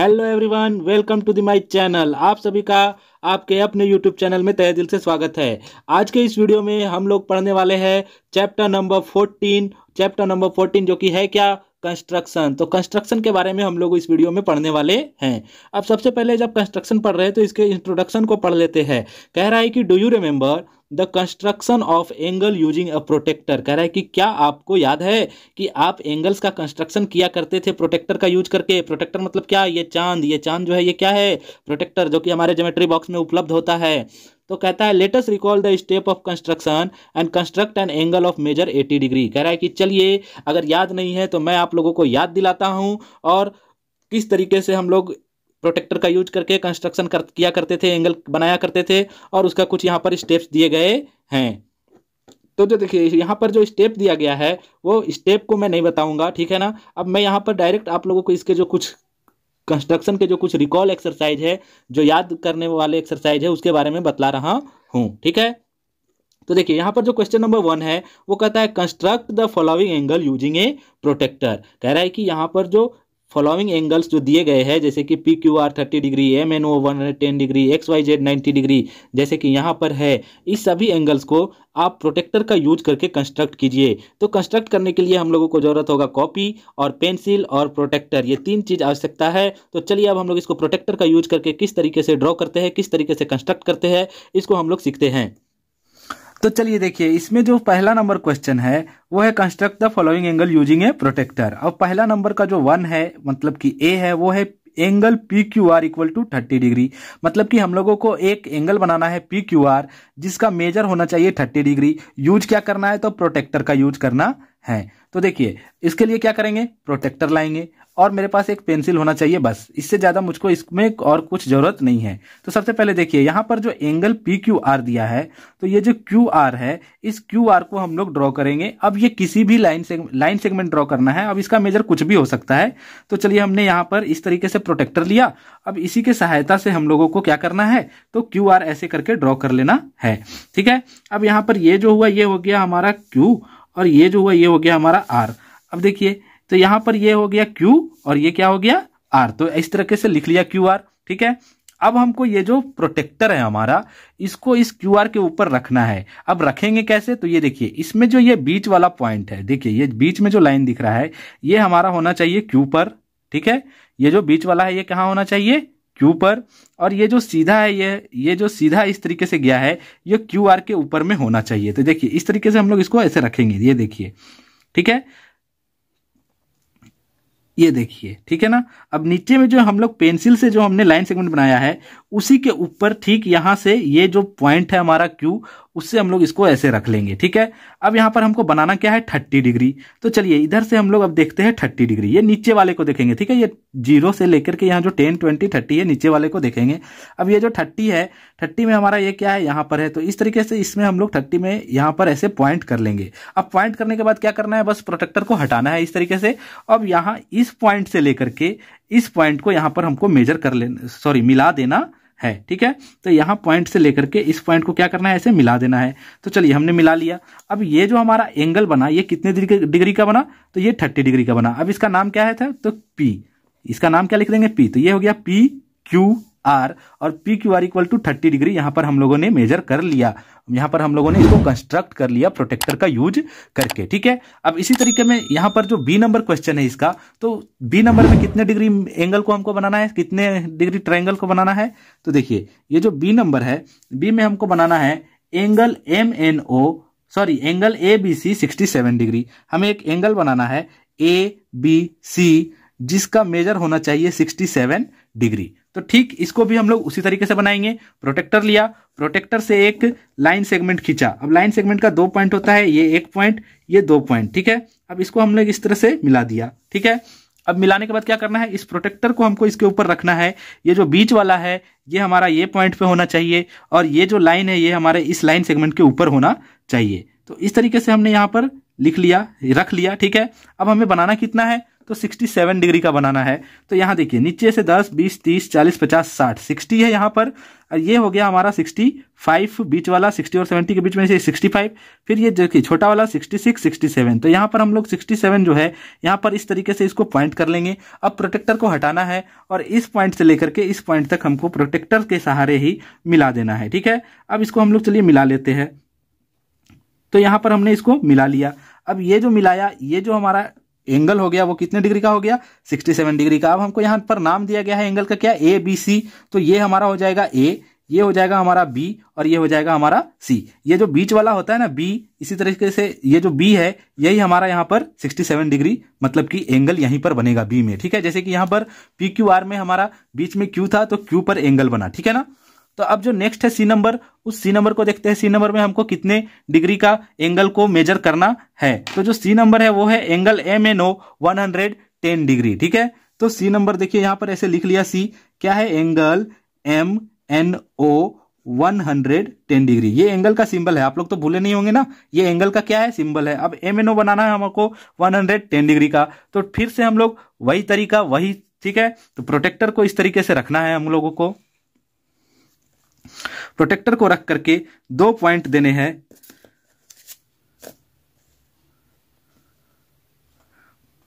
hello everyone welcome to the my channel आप सभी का आपके अपने यूट्यूब चैनल में तहे दिल से स्वागत है आज के इस वीडियो में हम लोग पढ़ने वाले हैं chapter number fourteen chapter number fourteen जो कि है क्या कंस्ट्रक्शन तो कंस्ट्रक्शन के बारे में हम लोग इस वीडियो में पढ़ने वाले हैं अब सबसे पहले जब कंस्ट्रक्शन पढ़ रहे हैं तो इसके इंट्रोडक्शन को पढ़ लेते हैं कह रहा है कि do you remember the construction of angle using a protractor कह रहा है कि क्या आपको याद है कि आप एंगल्स का कंस्ट्रक्शन किया करते थे प्रोटेक्टर का यूज करके प्रोटेक्टर मतलब क्या ये चांद ये चांद जो है ये क्या है प्रोटेक्टर जो कि हमारे जोमेट्री बॉक्स में उपलब्ध होता है तो कहता है let's recall the step of construction and construct an angle of measure 80 degree कह रहा है कि चलिए अगर याद नहीं है तो मैं आप लोगों को याद दिलाता हूँ और किस तरीके से हम लोग प्रोटेक्टर का यूज करके कंस्ट्रक्शन कर, किया करते थे एंगल बनाया करते थे और उसका कुछ यहाँ पर स्टेप्स दिए गए हैं तो जो देखिए यहाँ पर जो स्टेप दिया गया है वो स्टेप को मैं नहीं बताऊंगा ठीक है ना अब मैं यहाँ पर डायरेक्ट आप लोगों को इसके जो कुछ कंस्ट्रक्शन के जो कुछ रिकॉल एक्सरसाइज है जो याद करने वाले एक्सरसाइज है उसके बारे में बतला रहा हूँ ठीक है तो देखिए यहाँ पर जो क्वेश्चन नंबर वन है वो कहता है construct the following angle using a protractor कह रहा है कि यहाँ पर जो फॉलोइंग एंगल्स जो दिए गए हैं जैसे कि P Q R thirty degree M N O one hundred ten degree X Y Z ninety degree जैसे कि यहाँ पर है इस सभी एंगल्स को आप प्रोटेक्टर का यूज करके कंस्ट्रक्ट कीजिए तो कंस्ट्रक्ट करने के लिए हम लोगों को ज़रूरत होगा कॉपी और पेंसिल और प्रोटेक्टर ये तीन चीज़ आवश्यकता है तो चलिए अब हम लोग इसको प्रोटेक्टर का यूज करके किस तरीके से ड्रॉ करते हैं किस तरीके से कंस्ट्रक्ट करते हैं इसको हम लोग सीखते हैं तो चलिए देखिए इसमें जो पहला नंबर क्वेश्चन है वो है construct the following angle using a protractor और पहला नंबर का जो वन है मतलब कि ए है वो है angle P Q R equal to thirty degree मतलब कि हम लोगों को एक एंगल बनाना है पी क्यू आर जिसका मेजर होना चाहिए थर्टी डिग्री यूज क्या करना है तो प्रोटेक्टर का यूज करना हैं तो देखिए इसके लिए क्या करेंगे प्रोटेक्टर लाएंगे और मेरे पास एक पेंसिल होना चाहिए बस इससे ज़्यादा मुझको इसमें और कुछ ज़रूरत नहीं है तो सबसे पहले देखिए यहाँ पर जो एंगल पी क्यू आर दिया है तो ये जो क्यू आर है इस क्यू आर को हम लोग ड्रॉ करेंगे अब ये किसी भी लाइन से लाइन सेगमेंट ड्रॉ करना है अब इसका मेजर कुछ भी हो सकता है तो चलिए हमने यहाँ पर इस तरीके से प्रोटेक्टर लिया अब इसी के सहायता से हम लोगों को क्या करना है तो क्यू आर ऐसे करके ड्रॉ कर लेना है ठीक है अब यहाँ पर ये जो हुआ ये हो गया हमारा क्यू और ये जो हुआ ये हो गया हमारा आर अब देखिए तो यहाँ पर ये हो गया क्यू और ये क्या हो गया आर तो इस तरीके से लिख लिया क्यू आर ठीक है अब हमको ये जो प्रोटेक्टर है हमारा इसको इस क्यू आर के ऊपर रखना है अब रखेंगे कैसे तो ये देखिए इसमें जो ये बीच वाला पॉइंट है देखिए ये बीच में जो लाइन दिख रहा है ये हमारा होना चाहिए क्यू पर ठीक है ये जो बीच वाला है ये कहाँ होना चाहिए क्यू पर और ये जो सीधा है ये ये जो सीधा इस तरीके से गया है ये क्यू आर के ऊपर में होना चाहिए तो देखिए इस तरीके से हम लोग इसको ऐसे रखेंगे ये देखिए ठीक है ये देखिए ठीक है ना अब नीचे में जो हम लोग पेंसिल से जो हमने लाइन सेगमेंट बनाया है उसी के ऊपर ठीक यहां से ये जो पॉइंट है हमारा क्यू उससे हम लोग इसको ऐसे रख लेंगे ठीक है अब यहां पर हमको बनाना क्या है थर्टी डिग्री तो चलिए इधर से हम लोग अब देखते हैं थर्टी डिग्री ये नीचे वाले को देखेंगे ठीक है ये जीरो से लेकर के यहाँ जो टेन ट्वेंटी थर्टी है नीचे वाले को देखेंगे अब ये जो थर्टी है थर्टी में हमारा ये क्या है यहां पर है तो इस तरीके से इसमें हम लोग थर्टी में यहां पर ऐसे पॉइंट कर लेंगे अब पॉइंट करने के बाद क्या करना है बस प्रोटेक्टर को हटाना है इस तरीके से अब यहां इस इस पॉइंट से लेकर के इस पॉइंट को यहां पर हमको मेजर कर लेना सॉरी मिला देना है ठीक है तो यहां पॉइंट से लेकर के इस पॉइंट को क्या करना है ऐसे मिला देना है तो चलिए हमने मिला लिया अब ये जो हमारा एंगल बना ये कितने डिग्री का बना तो ये थर्टी डिग्री का बना अब इसका नाम क्या है था तो पी इसका नाम क्या लिख देंगे पी तो ये हो गया पी क्यू आर और P Q R equal to thirty degree यहाँ पर हम लोगों ने मेजर कर लिया यहाँ पर हम लोगों ने इसको कंस्ट्रक्ट कर लिया प्रोटेक्टर का यूज करके ठीक है अब इसी तरीके में यहाँ पर जो बी नंबर क्वेश्चन है इसका तो बी नंबर में कितने डिग्री एंगल को हमको बनाना है कितने डिग्री ट्राइंगल को बनाना है तो देखिए ये जो बी नंबर है बी में हमको बनाना है angle M N O sorry angle A B C sixty seven degree हमें एक एंगल बनाना है ए बी सी जिसका मेजर होना चाहिए सिक्सटी सेवन डिग्री तो ठीक इसको भी हम लोग उसी तरीके से बनाएंगे प्रोटेक्टर लिया प्रोटेक्टर से एक लाइन सेगमेंट खींचा अब लाइन सेगमेंट का दो पॉइंट होता है ये एक पॉइंट ये दो पॉइंट ठीक है अब इसको हम लोग इस तरह से मिला दिया ठीक है अब मिलाने के बाद क्या करना है इस प्रोटेक्टर को हमको इसके ऊपर रखना है ये जो बीच वाला है ये हमारा ये पॉइंट पे होना चाहिए और ये जो लाइन है ये हमारे इस लाइन सेगमेंट के ऊपर होना चाहिए तो इस तरीके से हमने यहाँ पर लिख लिया रख लिया ठीक है अब हमें बनाना कितना है तो 67 डिग्री का बनाना है तो यहाँ देखिए नीचे से 10 20 30 40 50 60 60 है यहाँ पर और ये हो गया हमारा 65 बीच वाला 60 और 70 के बीच में से 65 फिर ये देखिए छोटा वाला 66 67 तो यहाँ पर हम लोग 67 जो है यहाँ पर इस तरीके से इसको पॉइंट कर लेंगे अब प्रोटेक्टर को हटाना है और इस पॉइंट से लेकर के इस पॉइंट तक हमको प्रोटेक्टर के सहारे ही मिला देना है ठीक है अब इसको हम लोग चलिए मिला लेते हैं तो यहाँ पर हमने इसको मिला लिया अब ये जो मिलाया ये जो हमारा एंगल हो गया वो कितने डिग्री का हो गया 67 डिग्री का अब हमको यहाँ पर नाम दिया गया है एंगल का क्या ए बी सी तो ये हमारा हो जाएगा ए ये हो जाएगा हमारा बी और ये हो जाएगा हमारा सी ये जो बीच वाला होता है ना बी इसी तरीके से ये जो बी है यही हमारा यहाँ पर 67 डिग्री मतलब कि एंगल यहीं पर बनेगा बी में ठीक है जैसे कि यहाँ पर पी क्यू आर में हमारा बीच में क्यू था तो क्यू पर एंगल बना ठीक है ना तो अब जो नेक्स्ट है सी नंबर उस सी नंबर को देखते हैं सी नंबर में हमको कितने डिग्री का एंगल को मेजर करना है तो जो सी नंबर है वो है angle M N O one hundred ten degree ठीक है तो सी नंबर देखिए यहां पर ऐसे लिख लिया सी क्या है angle M N O 110 degree ये एंगल का सिंबल है आप लोग तो भूले नहीं होंगे ना ये एंगल का क्या है सिंबल है अब एम एन ओ बनाना है हमको 110 डिग्री का तो फिर से हम लोग वही तरीका वही ठीक है तो प्रोटेक्टर को इस तरीके से रखना है हम लोगों को प्रोटेक्टर को रख करके दो पॉइंट देने हैं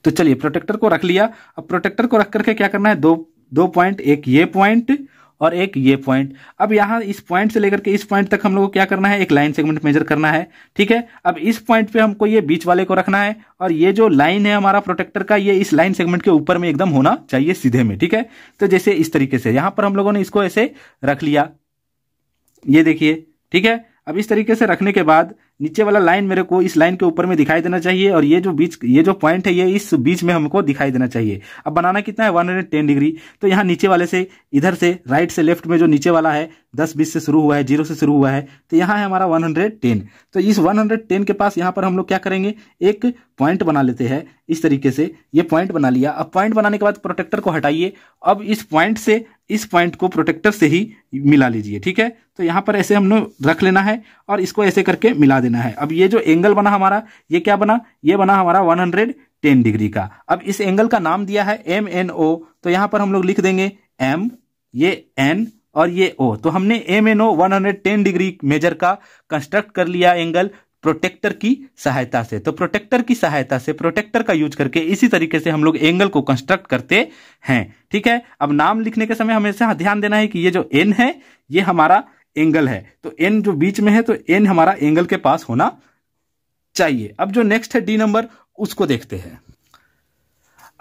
तो चलिए प्रोटेक्टर को रख लिया अब प्रोटेक्टर को रख करके क्या करना है दो दो पॉइंट एक ये पॉइंट और एक ये पॉइंट अब यहां इस पॉइंट से लेकर के इस पॉइंट तक हम लोग को क्या करना है एक लाइन सेगमेंट मेजर करना है ठीक है अब इस पॉइंट पे हमको ये बीच वाले को रखना है और ये जो लाइन है हमारा प्रोटेक्टर का ये इस लाइन सेगमेंट के ऊपर में एकदम होना चाहिए सीधे में ठीक है तो जैसे इस तरीके से यहां पर हम लोगों ने इसको ऐसे रख लिया ये देखिए ठीक है अब इस तरीके से रखने के बाद नीचे वाला लाइन मेरे को इस लाइन के ऊपर में दिखाई देना चाहिए और ये जो बीच ये जो पॉइंट है ये इस बीच में हमको दिखाई देना चाहिए अब बनाना कितना है 110 डिग्री तो यहाँ नीचे वाले से इधर से राइट से लेफ्ट में जो नीचे वाला है 10 बीस से शुरू हुआ है जीरो से शुरू हुआ है तो यहाँ है हमारा 110 तो इस 110 के पास यहाँ पर हम लोग क्या करेंगे एक पॉइंट बना लेते हैं इस तरीके से ये पॉइंट बना लिया अब पॉइंट बनाने के बाद प्रोटेक्टर को हटाइए अब इस पॉइंट से इस पॉइंट को प्रोटेक्टर से ही मिला लीजिए ठीक है तो यहाँ पर ऐसे हम लोग रख लेना है और इसको ऐसे करके मिला देना है अब ये जो एंगल बना हमारा ये क्या बना ये बना हमारा 110 डिग्री का अब इस एंगल का नाम दिया है एम एन ओ तो यहां पर हम लोग लिख देंगे एम ये एन और ये ओ तो हमने M N O one degree measure का कंस्ट्रक्ट कर लिया एंगल प्रोटेक्टर की सहायता से तो प्रोटेक्टर की सहायता से प्रोटेक्टर का यूज करके इसी तरीके से हम लोग एंगल को कंस्ट्रक्ट करते हैं ठीक है अब नाम लिखने के समय हमेशा ध्यान देना है कि ये जो एन है ये हमारा एंगल है तो एन जो बीच में है तो एन हमारा एंगल के पास होना चाहिए अब जो नेक्स्ट है डी नंबर उसको देखते हैं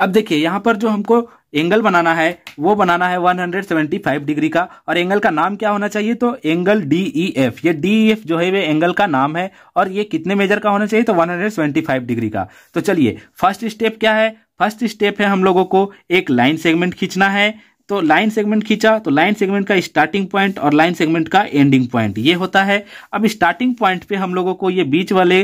अब देखिए यहां पर जो हमको एंगल बनाना है वो बनाना है 175 डिग्री का और एंगल का नाम क्या होना चाहिए तो एंगल डी ई एफ ये डी ई एफ जो है वे एंगल का नाम है और ये कितने मेजर का होना चाहिए तो 175 डिग्री का तो चलिए फर्स्ट स्टेप क्या है फर्स्ट स्टेप है हम लोगों को एक लाइन सेगमेंट खींचना है तो लाइन सेगमेंट खींचा तो लाइन सेगमेंट का स्टार्टिंग पॉइंट और लाइन सेगमेंट का एंडिंग पॉइंट ये होता है अब स्टार्टिंग पॉइंट पे हम लोगों को ये बीच वाले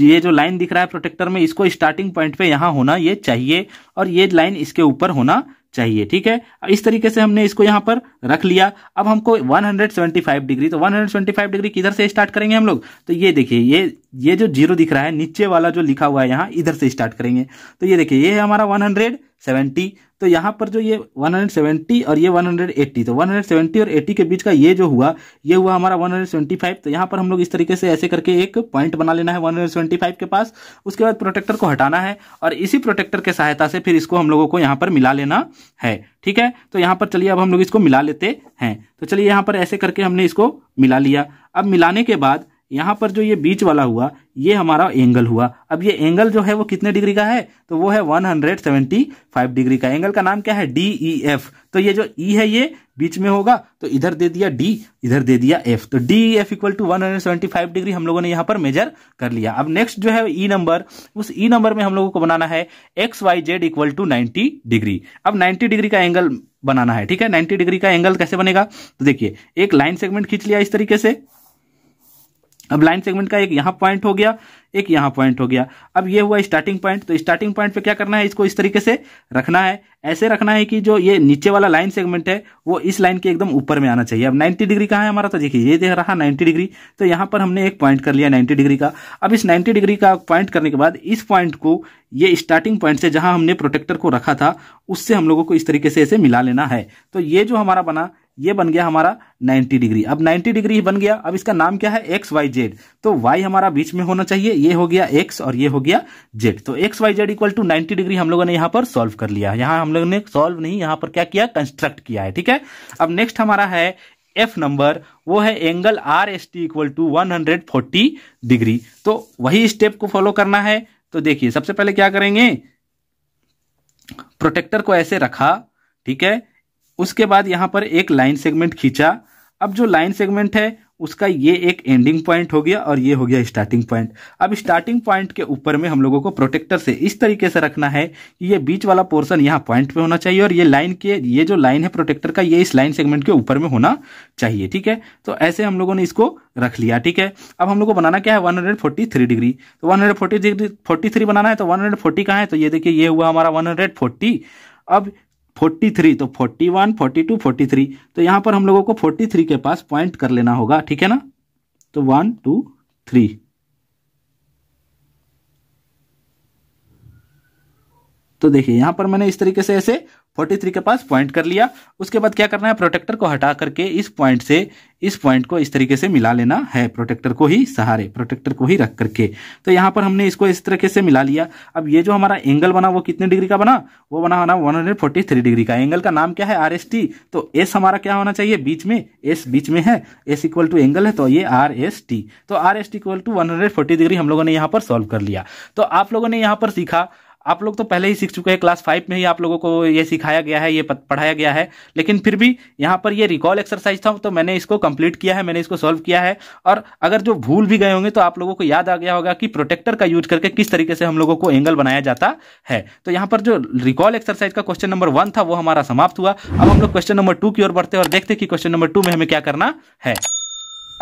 ये जो लाइन दिख रहा है प्रोटेक्टर में इसको स्टार्टिंग पॉइंट पे यहाँ होना ये चाहिए और ये लाइन इसके ऊपर होना चाहिए ठीक है इस तरीके से हमने इसको यहाँ पर रख लिया अब हमको 175 डिग्री तो 175 डिग्री किधर से स्टार्ट करेंगे हम लोग तो ये देखिए ये ये जो जीरो दिख रहा है नीचे वाला जो लिखा हुआ है यहाँ इधर से स्टार्ट करेंगे तो ये देखिए ये है हमारा 170 तो यहाँ पर जो ये 170 और ये 180 तो 170 और 80 के बीच का ये जो हुआ ये हुआ हमारा 175 तो यहाँ पर हम लोग इस तरीके से ऐसे करके एक पॉइंट बना लेना है 175 के पास उसके बाद प्रोटेक्टर को हटाना है और इसी प्रोटेक्टर के सहायता से फिर इसको हम लोगों को यहाँ पर मिला लेना है ठीक है तो यहाँ पर चलिए अब हम लोग इसको मिला लेते हैं तो चलिए यहाँ पर ऐसे करके हमने इसको मिला लिया अब मिलाने के बाद यहाँ पर जो ये बीच वाला हुआ ये हमारा एंगल हुआ अब ये एंगल जो है वो कितने डिग्री का है तो वो है 175 डिग्री का एंगल का नाम क्या है डी ई एफ तो ये जो ई e है ये बीच में होगा तो इधर दे दिया डी इधर दे दिया एफ तो D E F equal to 175 degree हम लोगों ने यहाँ पर मेजर कर लिया अब नेक्स्ट जो है ई e नंबर उस ई e नंबर में हम लोगों को बनाना है X Y Z equal to ninety degree अब नाइन्टी डिग्री का एंगल बनाना है ठीक है नाइन्टी डिग्री का एंगल कैसे बनेगा तो देखिए एक लाइन सेगमेंट खींच लिया इस तरीके से अब लाइन सेगमेंट का एक यहाँ पॉइंट हो गया एक यहाँ पॉइंट हो गया अब ये हुआ स्टार्टिंग पॉइंट तो स्टार्टिंग पॉइंट पे क्या करना है इसको इस तरीके से रखना है ऐसे रखना है कि जो ये नीचे वाला लाइन सेगमेंट है वो इस लाइन के एकदम ऊपर में आना चाहिए अब 90 डिग्री कहाँ है हमारा तो देखिए ये देख रहा 90 डिग्री तो यहाँ पर हमने एक पॉइंट कर लिया 90 डिग्री का अब इस 90 डिग्री का पॉइंट करने के बाद इस पॉइंट को ये स्टार्टिंग पॉइंट से जहाँ हमने प्रोटेक्टर को रखा था उससे हम लोगों को इस तरीके से ऐसे मिला लेना है तो ये जो हमारा बना ये बन गया हमारा 90 डिग्री अब 90 डिग्री बन गया अब इसका नाम क्या है एक्स वाई जेड तो वाई हमारा बीच में होना चाहिए ये हो गया एक्स और ये हो गया जेड तो X Y Z equal to ninety degree हम लोगों ने यहाँ पर सॉल्व कर लिया यहाँ हम लोगों ने सॉल्व नहीं यहाँ पर क्या किया कंस्ट्रक्ट किया है ठीक है अब नेक्स्ट हमारा है एफ नंबर वो है angle R S T equal to one hundred forty degree तो वही स्टेप को फॉलो करना है तो देखिए सबसे पहले क्या करेंगे प्रोटेक्टर को ऐसे रखा ठीक है उसके बाद यहाँ पर एक लाइन सेगमेंट खींचा अब जो लाइन सेगमेंट है उसका ये एक एंडिंग पॉइंट हो गया और ये हो गया स्टार्टिंग पॉइंट अब स्टार्टिंग पॉइंट के ऊपर में हम लोगों को प्रोटेक्टर से इस तरीके से रखना है कि ये बीच वाला पोर्शन यहाँ पॉइंट पे होना चाहिए और ये लाइन के ये जो लाइन है प्रोटेक्टर का ये इस लाइन सेगमेंट के ऊपर में होना चाहिए ठीक है तो ऐसे हम लोगों ने इसको रख लिया ठीक है अब हम लोग को बनाना क्या है वन डिग्री तो वन डिग्री 43 बनाना है तो वन का है तो ये देखिए ये हुआ हमारा वन अब फोर्टी थ्री तो forty one forty two forty three तो यहां पर हम लोगों को फोर्टी थ्री के पास पॉइंट कर लेना होगा ठीक है ना तो वन टू थ्री तो देखिए यहाँ पर मैंने इस तरीके से ऐसे 43 के पास पॉइंट कर लिया उसके बाद क्या करना है प्रोटेक्टर को हटा करके इस पॉइंट से इस पॉइंट को इस तरीके से मिला लेना है प्रोटेक्टर को ही सहारे प्रोटेक्टर को ही रख करके तो यहाँ पर हमने इसको इस तरीके से मिला लिया अब ये जो हमारा एंगल बना वो कितने डिग्री का बना वो बना होना वन डिग्री का एंगल का नाम क्या है आर तो एस हमारा क्या होना चाहिए बीच में एस बीच में है एस इक्वल टू एंगल है तो ये आर एस टी तो R S equal to one degree हम लोगों ने यहाँ पर सोल्व कर लिया तो आप लोगों ने यहाँ पर सीखा आप लोग तो पहले ही सीख चुके हैं क्लास फाइव में ही आप लोगों को ये सिखाया गया है ये पढ़ाया गया है लेकिन फिर भी यहाँ पर ये रिकॉल एक्सरसाइज था तो मैंने इसको कंप्लीट किया है मैंने इसको सॉल्व किया है और अगर जो भूल भी गए होंगे तो आप लोगों को याद आ गया होगा कि प्रोटेक्टर का यूज करके किस तरीके से हम लोगों को एंगल बनाया जाता है तो यहाँ पर जो रिकॉल एक्सरसाइज का क्वेश्चन नंबर वन था वो हमारा समाप्त हुआ अब हम लोग क्वेश्चन नंबर टू की ओर बढ़ते हैं और देखते हैं कि क्वेश्चन नंबर टू में हमें क्या करना है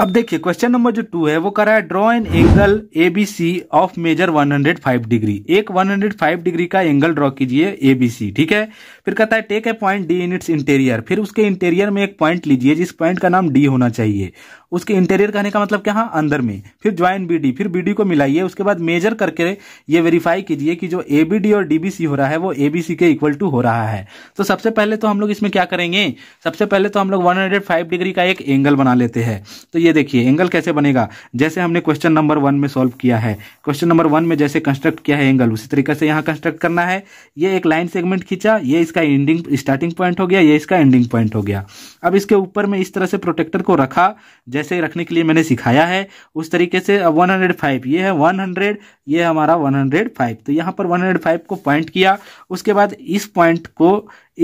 अब देखिए क्वेश्चन नंबर जो टू है वो करा है draw an angle A B C of measure 105 degree एक 105 डिग्री का एंगल ड्रॉ कीजिए एबीसी ठीक है फिर कहता है take a point D in its interior फिर उसके इंटीरियर में एक पॉइंट लीजिए जिस पॉइंट का नाम डी होना चाहिए उसके इंटीरियर कहने का मतलब क्या है हाँ, अंदर में फिर ज्वाइन बीडी फिर बीडी को मिलाइए उसके बाद मेजर करके ये वेरीफाई कीजिए कि जो एबीडी और डीबीसी हो रहा है वो एबीसी के इक्वल टू हो रहा है तो सबसे पहले तो हम लोग इसमें क्या करेंगे सबसे पहले तो हम लोग 105 डिग्री का एक एंगल बना लेते हैं तो ये देखिए एंगल कैसे बनेगा जैसे हमने क्वेश्चन नंबर वन में सोल्व किया है क्वेश्चन नंबर वन में जैसे कंस्ट्रक्ट किया है एंगल उसी तरीके से यहाँ कंस्ट्रक्ट करना है ये एक लाइन सेगमेंट खींचा ये इसका एंडिंग स्टार्टिंग पॉइंट हो गया ये इसका एंडिंग पॉइंट हो गया अब इसके ऊपर में इस तरह से प्रोटेक्टर को रखा जैसे रखने के लिए मैंने सिखाया है उस तरीके से अब 105 ये है 100 ये हमारा 105 तो यहाँ पर 105 को पॉइंट किया उसके बाद इस पॉइंट को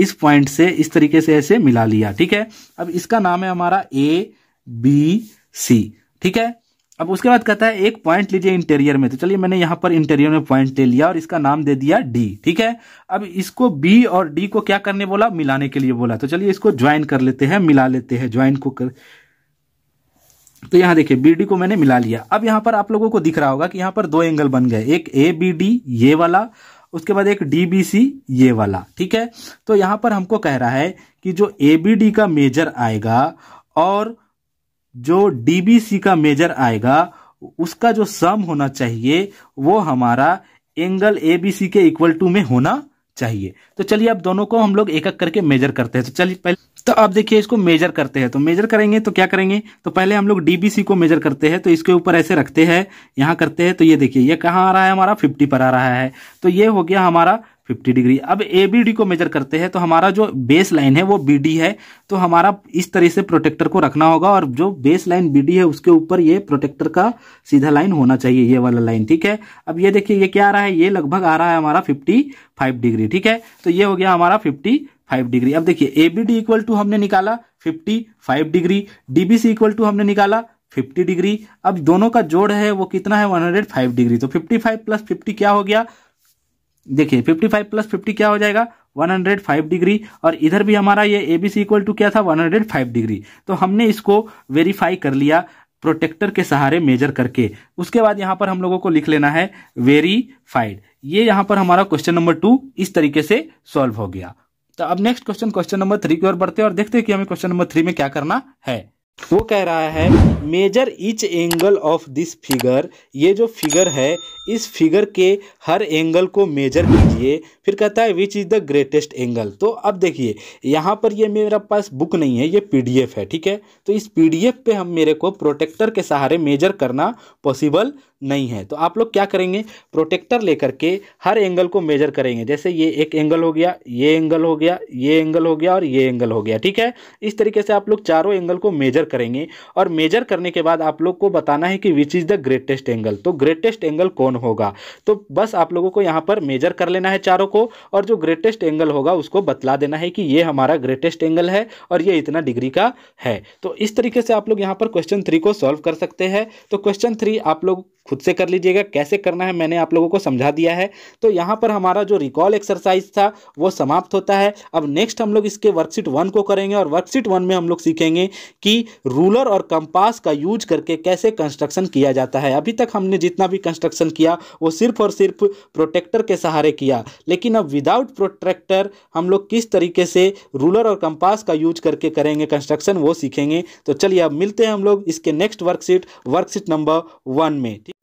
इस पॉइंट से इस तरीके से ऐसे मिला लिया ठीक है अब इसका नाम है हमारा ए बी सी ठीक है अब उसके बाद कहता है एक पॉइंट लीजिए इंटीरियर में तो चलिए मैंने यहाँ पर इंटीरियर में पॉइंट ले लिया और इसका नाम दे दिया डी ठीक है अब इसको बी और डी को क्या करने बोला मिलाने के लिए बोला तो चलिए इसको ज्वाइन कर लेते हैं मिला लेते हैं ज्वाइन को कर तो यहां देखिए डी को मैंने मिला लिया अब यहां पर आप लोगों को दिख रहा होगा कि यहां पर दो एंगल बन गए एक ए बी डी ये वाला उसके बाद एक सी ये वाला ठीक है तो यहां पर हमको कह रहा है कि जो एबीडी का मेजर आएगा और जो सी का मेजर आएगा उसका जो सम होना चाहिए वो हमारा एंगल एबीसी के इक्वल टू में होना चाहिए तो चलिए अब दोनों को हम लोग एक एक करके मेजर करते हैं तो चलिए पहले तो अब देखिए इसको मेजर करते हैं तो मेजर करेंगे तो क्या करेंगे तो पहले हम लोग डीबीसी को मेजर करते हैं तो इसके ऊपर ऐसे रखते हैं यहाँ करते हैं तो ये देखिए ये कहाँ आ रहा है हमारा फिफ्टी पर आ रहा है तो ये हो गया हमारा फिफ्टी डिग्री अब ए बी डी को मेजर करते हैं तो हमारा जो बेस लाइन है वो बी डी है तो हमारा इस तरह से प्रोटेक्टर को रखना होगा और जो बेस लाइन बी डी है उसके ऊपर ये प्रोटेक्टर का सीधा लाइन होना चाहिए ये वाला लाइन ठीक है अब ये देखिए ये क्या आ रहा है ये लगभग आ रहा है हमारा फिफ्टी फाइव डिग्री ठीक है तो ये हो गया हमारा फिफ्टी फाइव डिग्री अब देखिए A B D equal to हमने निकाला fifty five degree C equal to हमने निकाला 50 डिग्री अब दोनों का जोड़ है वो कितना है 105 डिग्री तो 55 प्लस 50 क्या हो गया देखिए 55 प्लस फिफ्टी क्या हो जाएगा 105 डिग्री और इधर भी हमारा ये एबीसी इक्वल टू क्या था 105 डिग्री तो हमने इसको वेरीफाई कर लिया प्रोटेक्टर के सहारे मेजर करके उसके बाद यहां पर हम लोगों को लिख लेना है वेरीफाइड ये यहां पर हमारा क्वेश्चन नंबर टू इस तरीके से सॉल्व हो गया तो अब next question question number three की ओर बढ़ते हैं और देखते हैं कि हमें क्वेश्चन नंबर थ्री में क्या करना है वो कह रहा है measure each angle of this figure ये जो फिगर है इस फिगर के हर एंगल को मेजर कीजिए फिर कहता है which is the greatest angle तो अब देखिए यहाँ पर ये मेरा पास बुक नहीं है ये पीडीएफ है ठीक है तो इस पीडीएफ पे हम मेरे को प्रोटेक्टर के सहारे मेजर करना पॉसिबल नहीं है तो आप लोग क्या करेंगे प्रोटेक्टर लेकर के हर एंगल को मेजर करेंगे जैसे ये एक एंगल हो गया ये एंगल हो गया ये एंगल हो गया और ये एंगल हो गया ठीक है इस तरीके से आप लोग चारों एंगल को मेजर करेंगे और मेजर करने के बाद आप लोग को बताना है कि which is the greatest angle तो ग्रेटेस्ट एंगल कौन होगा तो बस आप लोगों को यहाँ पर मेजर कर लेना है चारों को और जो ग्रेटेस्ट एंगल होगा उसको बतला देना है कि ये हमारा ग्रेटेस्ट एंगल है और ये इतना डिग्री का है तो इस तरीके से आप लोग यहाँ पर क्वेश्चन थ्री को सॉल्व कर सकते हैं तो क्वेश्चन थ्री आप लोग खुद से कर लीजिएगा कैसे करना है मैंने आप लोगों को समझा दिया है तो यहाँ पर हमारा जो रिकॉल एक्सरसाइज था वो समाप्त होता है अब नेक्स्ट हम लोग इसके वर्कशीट वन को करेंगे और वर्कशीट वन में हम लोग सीखेंगे कि रूलर और कंपास का यूज करके कैसे कंस्ट्रक्शन किया जाता है अभी तक हमने जितना भी कंस्ट्रक्शन किया वो सिर्फ और सिर्फ प्रोटेक्टर के सहारे किया लेकिन अब विदाउट प्रोटेक्टर हम लोग किस तरीके से रूलर और कंपास का यूज करके करेंगे कंस्ट्रक्शन वो सीखेंगे तो चलिए अब मिलते हैं हम लोग इसके next worksheet worksheet number one में